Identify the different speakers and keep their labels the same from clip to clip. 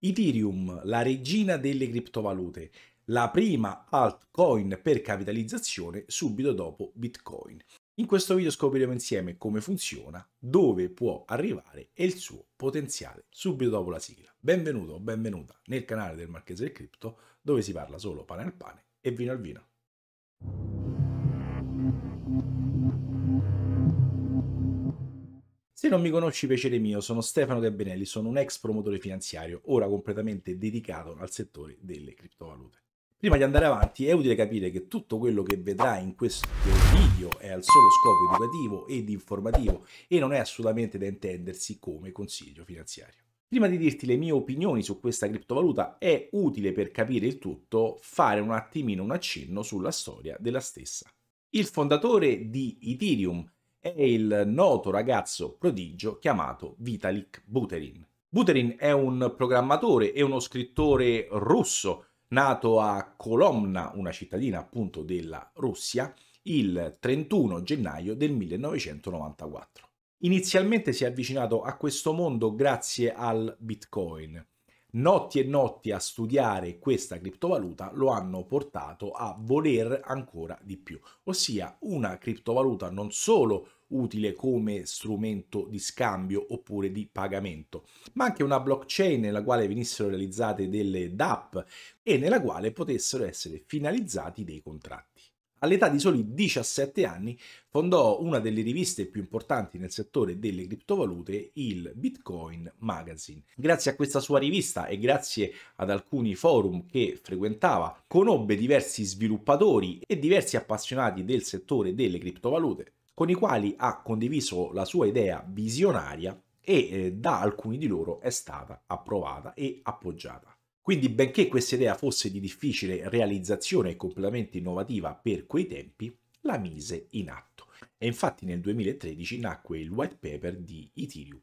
Speaker 1: Ethereum, la regina delle criptovalute, la prima altcoin per capitalizzazione subito dopo Bitcoin. In questo video scopriremo insieme come funziona, dove può arrivare e il suo potenziale subito dopo la sigla. Benvenuto o benvenuta nel canale del Marchese del Cripto dove si parla solo pane al pane e vino al vino. Se non mi conosci, piacere mio, sono Stefano Gabenelli, sono un ex promotore finanziario, ora completamente dedicato al settore delle criptovalute. Prima di andare avanti è utile capire che tutto quello che vedrai in questo video è al solo scopo educativo ed informativo e non è assolutamente da intendersi come consiglio finanziario. Prima di dirti le mie opinioni su questa criptovaluta, è utile per capire il tutto fare un attimino un accenno sulla storia della stessa. Il fondatore di Ethereum è il noto ragazzo prodigio chiamato Vitalik Buterin. Buterin è un programmatore e uno scrittore russo nato a Kolomna, una cittadina appunto della Russia, il 31 gennaio del 1994. Inizialmente si è avvicinato a questo mondo grazie al Bitcoin notti e notti a studiare questa criptovaluta lo hanno portato a voler ancora di più, ossia una criptovaluta non solo utile come strumento di scambio oppure di pagamento, ma anche una blockchain nella quale venissero realizzate delle DAP e nella quale potessero essere finalizzati dei contratti. All'età di soli 17 anni fondò una delle riviste più importanti nel settore delle criptovalute, il Bitcoin Magazine. Grazie a questa sua rivista e grazie ad alcuni forum che frequentava, conobbe diversi sviluppatori e diversi appassionati del settore delle criptovalute, con i quali ha condiviso la sua idea visionaria e eh, da alcuni di loro è stata approvata e appoggiata. Quindi, benché questa idea fosse di difficile realizzazione e completamente innovativa per quei tempi, la mise in atto. E infatti nel 2013 nacque il white paper di Ethereum.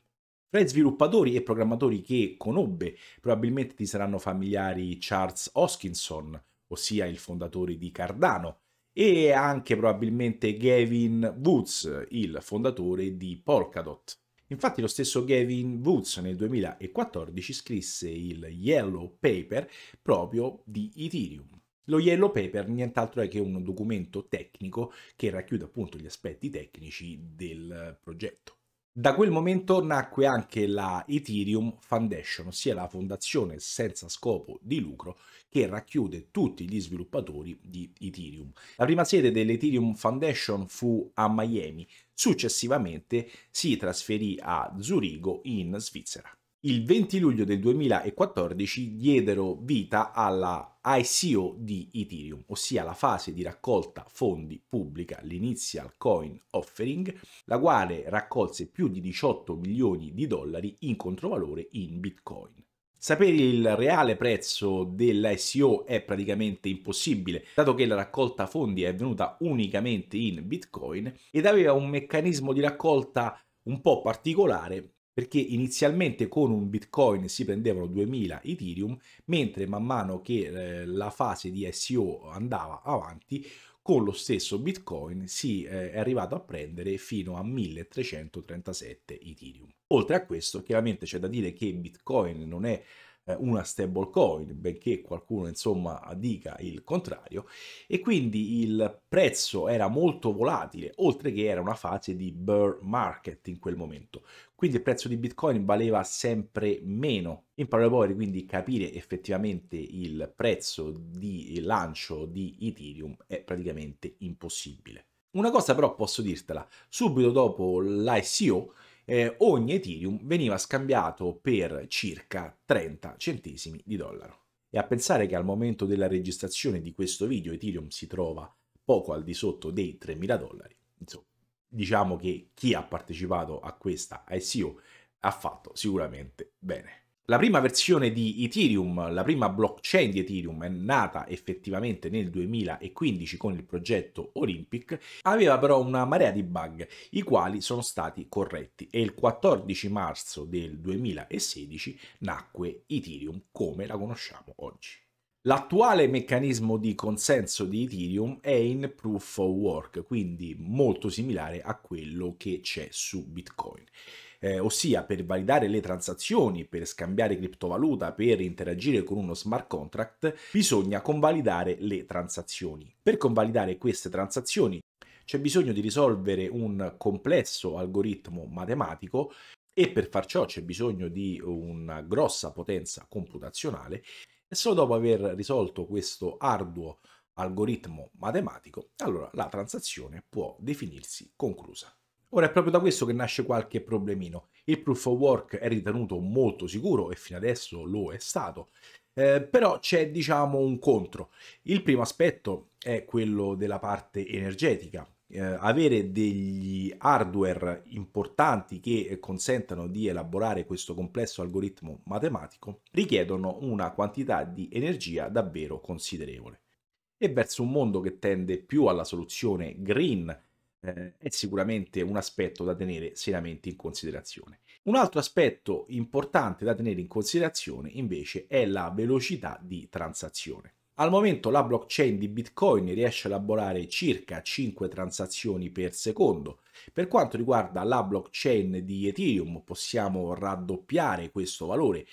Speaker 1: Tra i sviluppatori e programmatori che conobbe, probabilmente ti saranno familiari Charles Hoskinson, ossia il fondatore di Cardano, e anche probabilmente Gavin Woods, il fondatore di Polkadot. Infatti lo stesso Gavin Woods nel 2014 scrisse il Yellow Paper proprio di Ethereum. Lo Yellow Paper nient'altro è che un documento tecnico che racchiude appunto gli aspetti tecnici del progetto. Da quel momento nacque anche la Ethereum Foundation, ossia la fondazione senza scopo di lucro che racchiude tutti gli sviluppatori di Ethereum. La prima sede dell'Ethereum Foundation fu a Miami Successivamente si trasferì a Zurigo in Svizzera. Il 20 luglio del 2014 diedero vita alla ICO di Ethereum, ossia la fase di raccolta fondi pubblica, l'Initial Coin Offering, la quale raccolse più di 18 milioni di dollari in controvalore in Bitcoin. Sapere il reale prezzo dell'ICO è praticamente impossibile, dato che la raccolta fondi è avvenuta unicamente in Bitcoin ed aveva un meccanismo di raccolta un po' particolare perché inizialmente con un bitcoin si prendevano 2000 ethereum mentre man mano che eh, la fase di SEO andava avanti con lo stesso bitcoin si eh, è arrivato a prendere fino a 1337 ethereum oltre a questo chiaramente c'è da dire che bitcoin non è eh, una stablecoin, benché qualcuno insomma dica il contrario, e quindi il prezzo era molto volatile, oltre che era una fase di bear market in quel momento. Quindi il prezzo di Bitcoin valeva sempre meno. In parole povere, quindi capire effettivamente il prezzo di lancio di Ethereum è praticamente impossibile. Una cosa però posso dirtela, subito dopo l'ICO eh, ogni Ethereum veniva scambiato per circa 30 centesimi di dollaro. E a pensare che al momento della registrazione di questo video Ethereum si trova poco al di sotto dei 3.000 dollari, insomma, diciamo che chi ha partecipato a questa ICO ha fatto sicuramente bene. La prima versione di Ethereum, la prima blockchain di Ethereum, è nata effettivamente nel 2015 con il progetto Olympic, aveva però una marea di bug, i quali sono stati corretti e il 14 marzo del 2016 nacque Ethereum come la conosciamo oggi. L'attuale meccanismo di consenso di Ethereum è in proof of work, quindi molto similare a quello che c'è su Bitcoin eh, ossia per validare le transazioni, per scambiare criptovaluta, per interagire con uno smart contract, bisogna convalidare le transazioni. Per convalidare queste transazioni c'è bisogno di risolvere un complesso algoritmo matematico e per far ciò c'è bisogno di una grossa potenza computazionale e solo dopo aver risolto questo arduo algoritmo matematico, allora la transazione può definirsi conclusa. Ora è proprio da questo che nasce qualche problemino. Il proof of work è ritenuto molto sicuro e fino adesso lo è stato, eh, però c'è diciamo un contro. Il primo aspetto è quello della parte energetica. Eh, avere degli hardware importanti che consentano di elaborare questo complesso algoritmo matematico richiedono una quantità di energia davvero considerevole. E verso un mondo che tende più alla soluzione green eh, è sicuramente un aspetto da tenere seriamente in considerazione. Un altro aspetto importante da tenere in considerazione invece è la velocità di transazione. Al momento la blockchain di Bitcoin riesce a elaborare circa 5 transazioni per secondo. Per quanto riguarda la blockchain di Ethereum possiamo raddoppiare questo valore,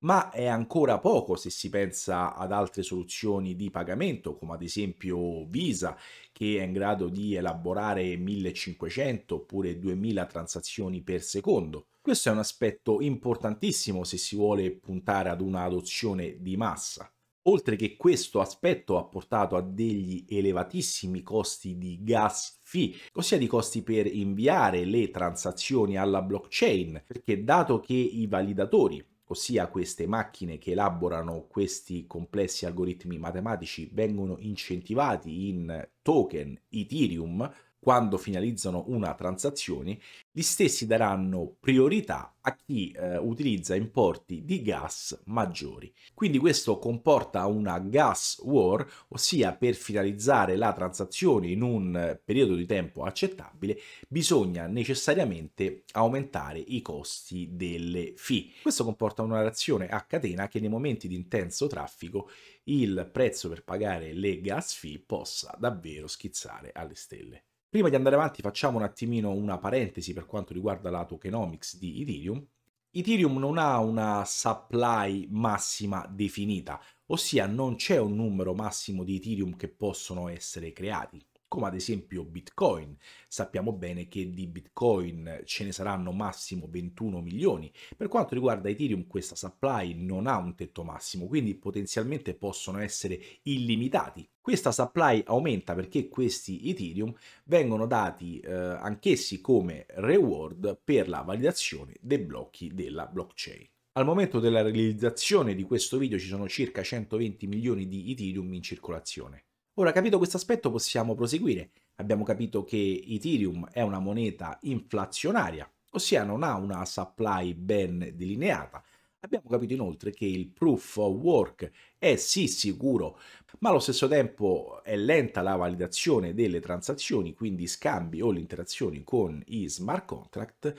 Speaker 1: ma è ancora poco se si pensa ad altre soluzioni di pagamento, come ad esempio Visa, che è in grado di elaborare 1500 oppure 2000 transazioni per secondo. Questo è un aspetto importantissimo se si vuole puntare ad un'adozione di massa. Oltre che questo aspetto ha portato a degli elevatissimi costi di gas fee, ossia di costi per inviare le transazioni alla blockchain, perché dato che i validatori ossia queste macchine che elaborano questi complessi algoritmi matematici, vengono incentivati in token Ethereum quando finalizzano una transazione, gli stessi daranno priorità a chi eh, utilizza importi di gas maggiori. Quindi questo comporta una gas war, ossia per finalizzare la transazione in un eh, periodo di tempo accettabile bisogna necessariamente aumentare i costi delle fee. Questo comporta una reazione a catena che nei momenti di intenso traffico il prezzo per pagare le gas fee possa davvero schizzare alle stelle. Prima di andare avanti facciamo un attimino una parentesi per quanto riguarda la tokenomics di Ethereum. Ethereum non ha una supply massima definita, ossia non c'è un numero massimo di Ethereum che possono essere creati come ad esempio Bitcoin. Sappiamo bene che di Bitcoin ce ne saranno massimo 21 milioni. Per quanto riguarda Ethereum, questa supply non ha un tetto massimo, quindi potenzialmente possono essere illimitati. Questa supply aumenta perché questi Ethereum vengono dati eh, anch'essi come reward per la validazione dei blocchi della blockchain. Al momento della realizzazione di questo video ci sono circa 120 milioni di Ethereum in circolazione. Ora, capito questo aspetto, possiamo proseguire. Abbiamo capito che Ethereum è una moneta inflazionaria, ossia non ha una supply ben delineata. Abbiamo capito inoltre che il proof of work è sì sicuro, ma allo stesso tempo è lenta la validazione delle transazioni, quindi scambi o le interazioni con i smart contract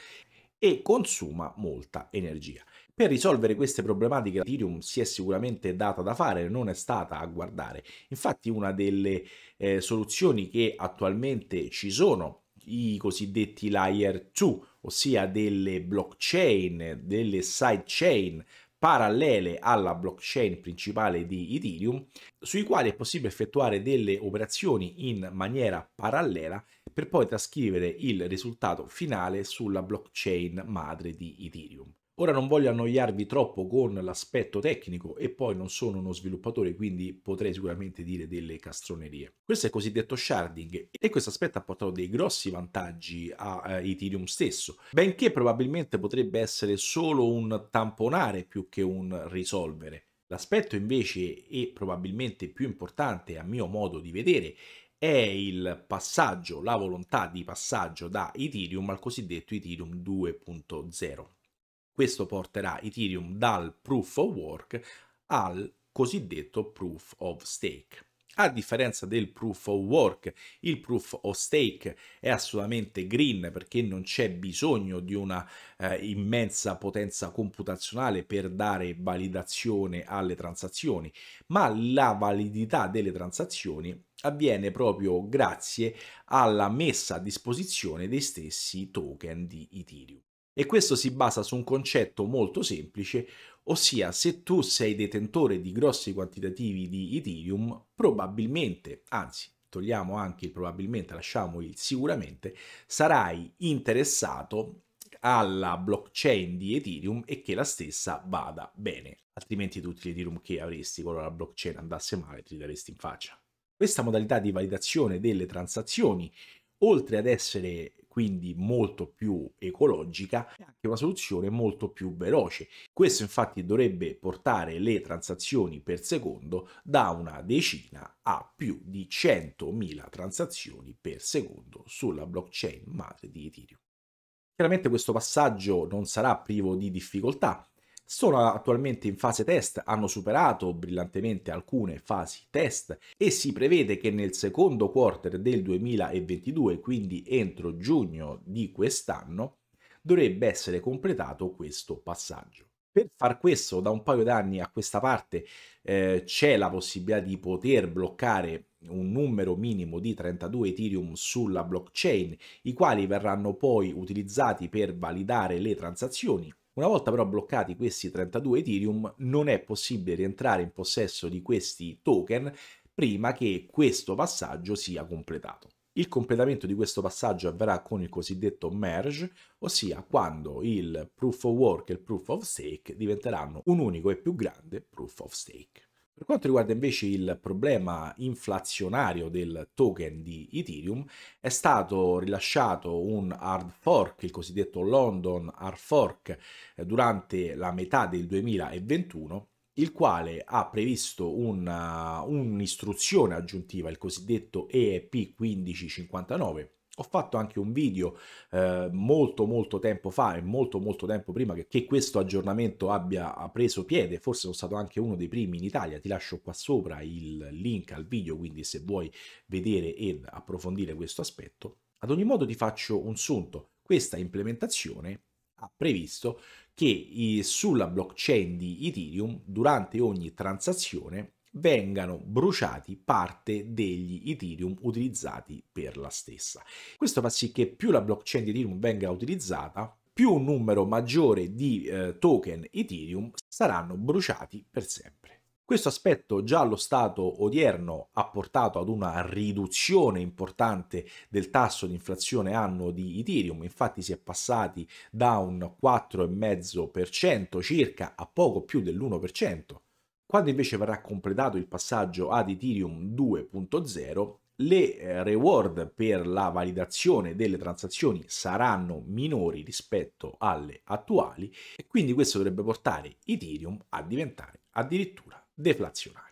Speaker 1: e consuma molta energia. Per risolvere queste problematiche Ethereum si è sicuramente data da fare, non è stata a guardare. Infatti una delle eh, soluzioni che attualmente ci sono, i cosiddetti layer 2, ossia delle blockchain, delle sidechain parallele alla blockchain principale di Ethereum, sui quali è possibile effettuare delle operazioni in maniera parallela per poi trascrivere il risultato finale sulla blockchain madre di Ethereum. Ora non voglio annoiarvi troppo con l'aspetto tecnico e poi non sono uno sviluppatore, quindi potrei sicuramente dire delle castronerie. Questo è il cosiddetto sharding e questo aspetto ha portato dei grossi vantaggi a eh, Ethereum stesso, benché probabilmente potrebbe essere solo un tamponare più che un risolvere. L'aspetto invece e probabilmente più importante a mio modo di vedere è il passaggio, la volontà di passaggio da Ethereum al cosiddetto Ethereum 2.0. Questo porterà Ethereum dal proof of work al cosiddetto proof of stake. A differenza del proof of work, il proof of stake è assolutamente green perché non c'è bisogno di una eh, immensa potenza computazionale per dare validazione alle transazioni, ma la validità delle transazioni avviene proprio grazie alla messa a disposizione dei stessi token di Ethereum. E questo si basa su un concetto molto semplice, ossia se tu sei detentore di grossi quantitativi di Ethereum, probabilmente, anzi togliamo anche il probabilmente, lasciamo il sicuramente, sarai interessato alla blockchain di Ethereum e che la stessa vada bene, altrimenti tutti gli Ethereum che avresti qualora la blockchain andasse male ti daresti in faccia. Questa modalità di validazione delle transazioni, oltre ad essere quindi molto più ecologica e anche una soluzione molto più veloce. Questo infatti dovrebbe portare le transazioni per secondo da una decina a più di 100.000 transazioni per secondo sulla blockchain madre di Ethereum. Chiaramente questo passaggio non sarà privo di difficoltà, sono attualmente in fase test, hanno superato brillantemente alcune fasi test e si prevede che nel secondo quarter del 2022, quindi entro giugno di quest'anno, dovrebbe essere completato questo passaggio. Per far questo, da un paio d'anni a questa parte eh, c'è la possibilità di poter bloccare un numero minimo di 32 Ethereum sulla blockchain, i quali verranno poi utilizzati per validare le transazioni una volta però bloccati questi 32 Ethereum non è possibile rientrare in possesso di questi token prima che questo passaggio sia completato. Il completamento di questo passaggio avverrà con il cosiddetto merge, ossia quando il proof of work e il proof of stake diventeranno un unico e più grande proof of stake. Per quanto riguarda invece il problema inflazionario del token di Ethereum, è stato rilasciato un hard fork, il cosiddetto London hard fork, eh, durante la metà del 2021 il quale ha previsto una, eh, un'istruzione aggiuntiva, il cosiddetto EEP 1559, ho fatto anche un video eh, molto molto tempo fa e molto molto tempo prima che, che, questo aggiornamento abbia preso piede, forse sono stato anche uno dei primi in Italia, ti lascio qua sopra il link al video, quindi se vuoi vedere ed approfondire questo aspetto. Ad ogni modo ti faccio un sunto, questa implementazione ha previsto che sulla blockchain di Ethereum durante ogni transazione vengano bruciati parte degli Ethereum utilizzati per la stessa. Questo fa sì che più la blockchain di Ethereum venga utilizzata, più un numero maggiore di eh, token Ethereum saranno bruciati per sempre. Questo aspetto già allo stato odierno ha portato ad una riduzione importante del tasso di inflazione annuo di Ethereum, infatti si è passati da un 4,5% circa a poco più dell'1% quando invece verrà completato il passaggio ad Ethereum 2.0, le eh, reward per la validazione delle transazioni saranno minori rispetto alle attuali e quindi questo dovrebbe portare Ethereum a diventare addirittura deflazionario.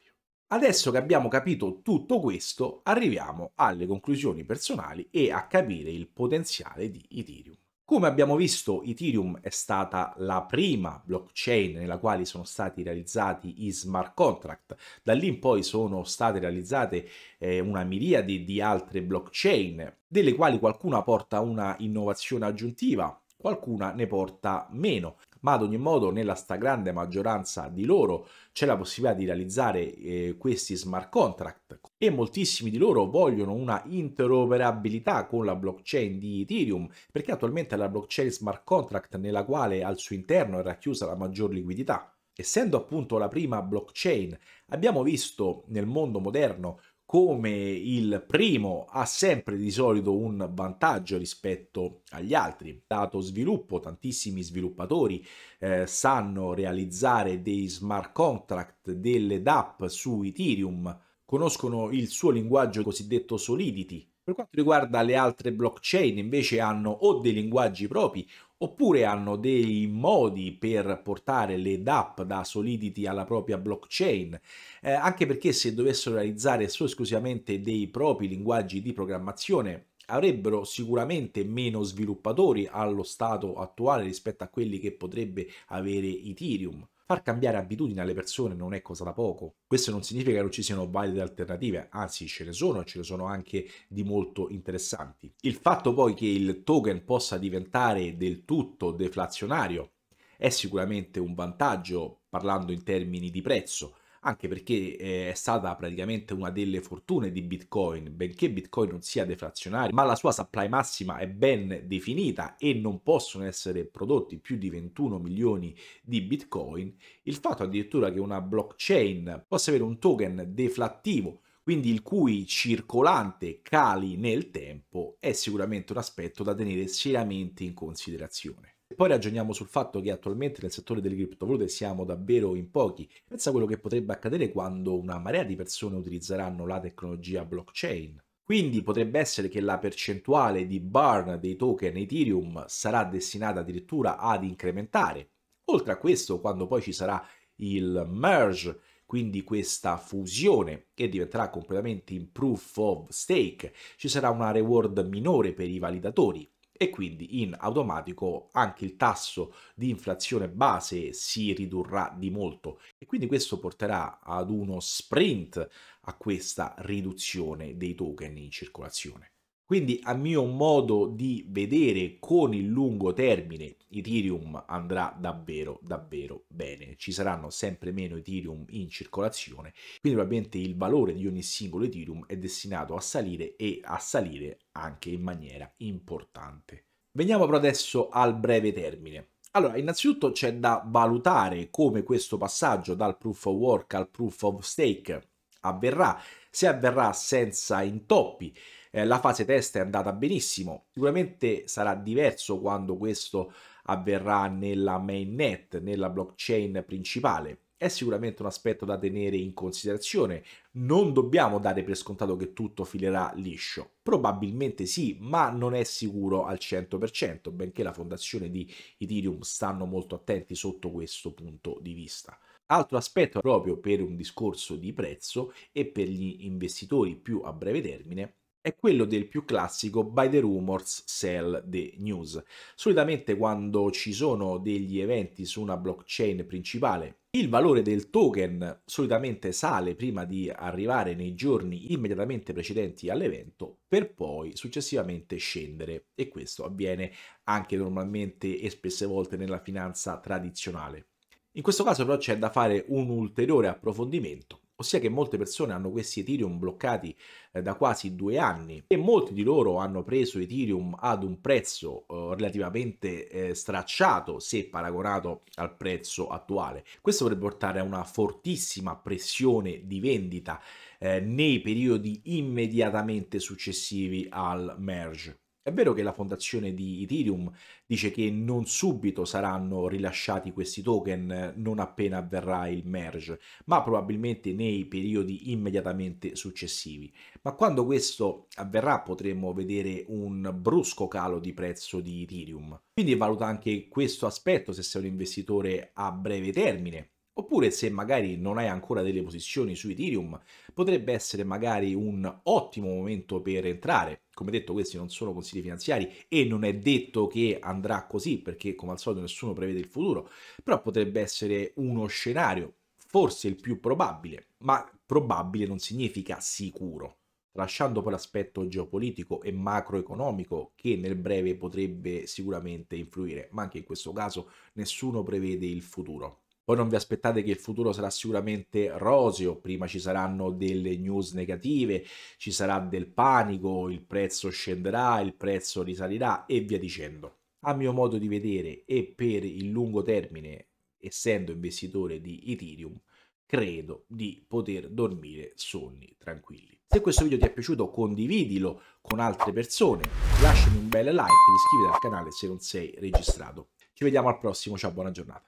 Speaker 1: Adesso che abbiamo capito tutto questo, arriviamo alle conclusioni personali e a capire il potenziale di Ethereum. Come abbiamo visto, Ethereum è stata la prima blockchain nella quale sono stati realizzati i smart contract. Da lì in poi sono state realizzate eh, una miriade di altre blockchain, delle quali qualcuna porta una innovazione aggiuntiva, qualcuna ne porta meno. Ma ad ogni modo nella stragrande maggioranza di loro c'è la possibilità di realizzare eh, questi smart contract e moltissimi di loro vogliono una interoperabilità con la blockchain di Ethereum perché attualmente è la blockchain smart contract nella quale al suo interno è racchiusa la maggior liquidità. Essendo appunto la prima blockchain, abbiamo visto nel mondo moderno come il primo ha sempre di solito un vantaggio rispetto agli altri. Dato sviluppo, tantissimi sviluppatori eh, sanno realizzare dei smart contract, delle DAP su Ethereum, conoscono il suo linguaggio cosiddetto Solidity. Per quanto riguarda le altre blockchain invece hanno o dei linguaggi propri oppure hanno dei modi per portare le dApp da Solidity alla propria blockchain, eh, anche perché se dovessero realizzare solo esclusivamente dei propri linguaggi di programmazione avrebbero sicuramente meno sviluppatori allo stato attuale rispetto a quelli che potrebbe avere Ethereum. Far cambiare abitudini alle persone non è cosa da poco. Questo non significa che non ci siano valide alternative, anzi ce ne sono e ce ne sono anche di molto interessanti. Il fatto poi che il token possa diventare del tutto deflazionario è sicuramente un vantaggio parlando in termini di prezzo, anche perché eh, è stata praticamente una delle fortune di Bitcoin, benché Bitcoin non sia deflazionario, ma la sua supply massima è ben definita e non possono essere prodotti più di 21 milioni di Bitcoin, il fatto addirittura che una blockchain possa avere un token deflattivo quindi il cui circolante cali nel tempo è sicuramente un aspetto da tenere seriamente in considerazione poi ragioniamo sul fatto che attualmente nel settore delle criptovalute siamo davvero in pochi. Pensa a quello che potrebbe accadere quando una marea di persone utilizzeranno la tecnologia blockchain. Quindi potrebbe essere che la percentuale di burn dei token Ethereum sarà destinata addirittura ad incrementare. Oltre a questo, quando poi ci sarà il merge, quindi questa fusione che diventerà completamente in proof of stake, ci sarà una reward minore per i validatori e quindi in automatico anche il tasso di inflazione base si ridurrà di molto e quindi questo porterà ad uno sprint a questa riduzione dei token in circolazione. Quindi a mio modo di vedere con il lungo termine Ethereum andrà davvero davvero bene, ci saranno sempre meno Ethereum in circolazione, quindi probabilmente il valore di ogni singolo Ethereum è destinato a salire e a salire anche in maniera importante. Veniamo però adesso al breve termine. Allora, innanzitutto c'è da valutare come questo passaggio dal proof of work al proof of stake avverrà, se avverrà senza intoppi, eh, la fase test è andata benissimo, sicuramente sarà diverso quando questo avverrà nella mainnet, nella blockchain principale. È sicuramente un aspetto da tenere in considerazione. Non dobbiamo dare per scontato che tutto filerà liscio. Probabilmente sì, ma non è sicuro al 100%, benché la fondazione di Ethereum stanno molto attenti sotto questo punto di vista. Altro aspetto proprio per un discorso di prezzo e per gli investitori più a breve termine è quello del più classico by the rumors sell the news. Solitamente quando ci sono degli eventi su una blockchain principale, il valore del token solitamente sale prima di arrivare nei giorni immediatamente precedenti all'evento per poi successivamente scendere e questo avviene anche normalmente e spesse volte nella finanza tradizionale. In questo caso però c'è da fare un ulteriore approfondimento ossia che molte persone hanno questi Ethereum bloccati eh, da quasi due anni e molti di loro hanno preso Ethereum ad un prezzo eh, relativamente eh, stracciato se paragonato al prezzo attuale. Questo potrebbe portare a una fortissima pressione di vendita eh, nei periodi immediatamente successivi al merge. È vero che la fondazione di Ethereum dice che non subito saranno rilasciati questi token non appena avverrà il merge, ma probabilmente nei periodi immediatamente successivi. Ma quando questo avverrà potremmo vedere un brusco calo di prezzo di Ethereum. Quindi valuta anche questo aspetto se sei un investitore a breve termine Oppure se magari non hai ancora delle posizioni su Ethereum, potrebbe essere magari un ottimo momento per entrare. Come detto, questi non sono consigli finanziari e non è detto che andrà così, perché come al solito nessuno prevede il futuro, però potrebbe essere uno scenario, forse il più probabile, ma probabile non significa sicuro. Lasciando poi l'aspetto geopolitico e macroeconomico che nel breve potrebbe sicuramente influire, ma anche in questo caso nessuno prevede il futuro. Poi non vi aspettate che il futuro sarà sicuramente roseo, prima ci saranno delle news negative, ci sarà del panico, il prezzo scenderà, il prezzo risalirà e via dicendo. A mio modo di vedere e per il lungo termine, essendo investitore di Ethereum, credo di poter dormire sonni tranquilli. Se questo video ti è piaciuto condividilo con altre persone, lasciami un bel like, e iscriviti al canale se non sei registrato. Ci vediamo al prossimo, ciao, buona giornata.